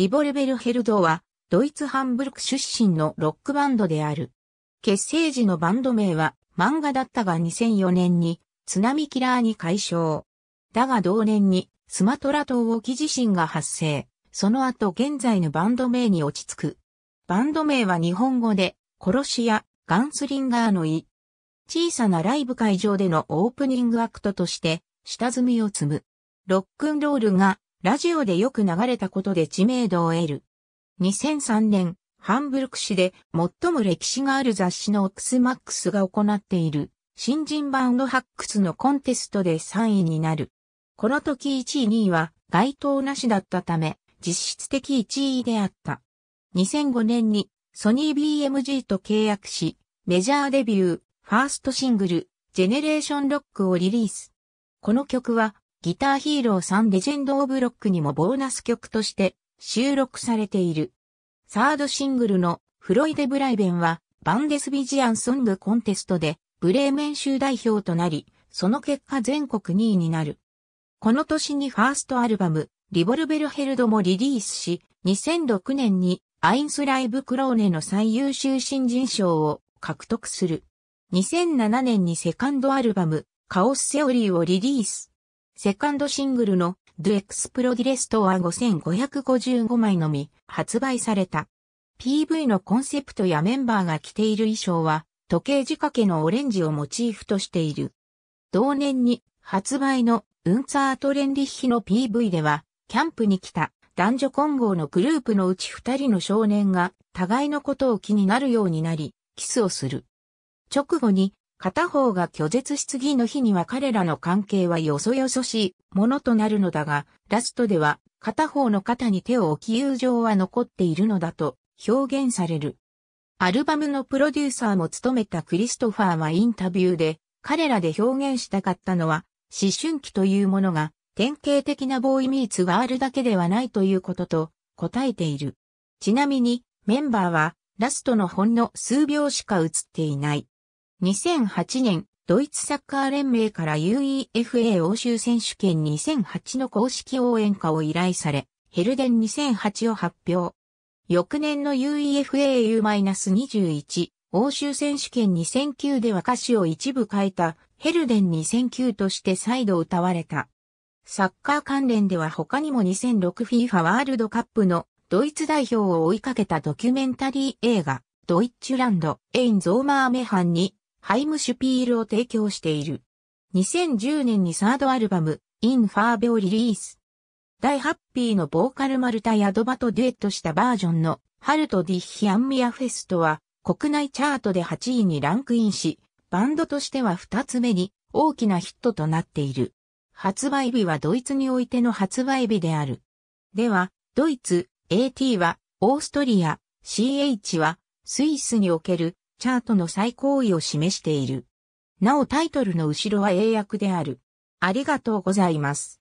リボルベルヘルドは、ドイツハンブルク出身のロックバンドである。結成時のバンド名は漫画だったが2004年に津波キラーに解消。だが同年にスマトラ島沖地震が発生。その後現在のバンド名に落ち着く。バンド名は日本語で殺し屋、ガンスリンガーの意。小さなライブ会場でのオープニングアクトとして下積みを積む。ロックンロールがラジオでよく流れたことで知名度を得る。2003年、ハンブルク市で最も歴史がある雑誌のオックスマックスが行っている新人バンド発掘のコンテストで3位になる。この時1位2位は該当なしだったため実質的1位であった。2005年にソニー BMG と契約しメジャーデビューファーストシングルジェネレーションロックをリリース。この曲はギターヒーロー3レジェンド・オブ・ロックにもボーナス曲として収録されている。サードシングルのフロイデ・ブライベンはバンデスビジアンソングコンテストでブレーメン州代表となり、その結果全国2位になる。この年にファーストアルバム、リボルベルヘルドもリリースし、2006年にアインスライブ・クローネの最優秀新人賞を獲得する。2007年にセカンドアルバム、カオス・セオリーをリリース。セカンドシングルの The e x p l o d i r e s t は5555枚のみ発売された。PV のコンセプトやメンバーが着ている衣装は時計仕掛けのオレンジをモチーフとしている。同年に発売のウンツァートレンリッヒの PV ではキャンプに来た男女混合のグループのうち二人の少年が互いのことを気になるようになりキスをする。直後に片方が拒絶し次の日には彼らの関係はよそよそしいものとなるのだが、ラストでは片方の肩に手を置き友情は残っているのだと表現される。アルバムのプロデューサーも務めたクリストファーはインタビューで彼らで表現したかったのは思春期というものが典型的なボーイミーツがあるだけではないということと答えている。ちなみにメンバーはラストのほんの数秒しか映っていない。2008年、ドイツサッカー連盟から UEFA 欧州選手権2008の公式応援歌を依頼され、ヘルデン2008を発表。翌年の UEFA U-21 欧州選手権2009では歌詞を一部変えたヘルデン2009として再度歌われた。サッカー関連では他にも 2006FIFA ワールドカップのドイツ代表を追いかけたドキュメンタリー映画ドイッチュランド・エイン・ゾーマーメハンにハイムシュピールを提供している。2010年にサードアルバム、インファーベをリリース。大ハッピーのボーカルマルタ・ヤドバとデュエットしたバージョンの、ハルト・ディッヒ・アンミア・フェストは、国内チャートで8位にランクインし、バンドとしては2つ目に大きなヒットとなっている。発売日はドイツにおいての発売日である。では、ドイツ、AT はオーストリア、CH はスイスにおけるチャートの最高位を示している。なおタイトルの後ろは英訳である。ありがとうございます。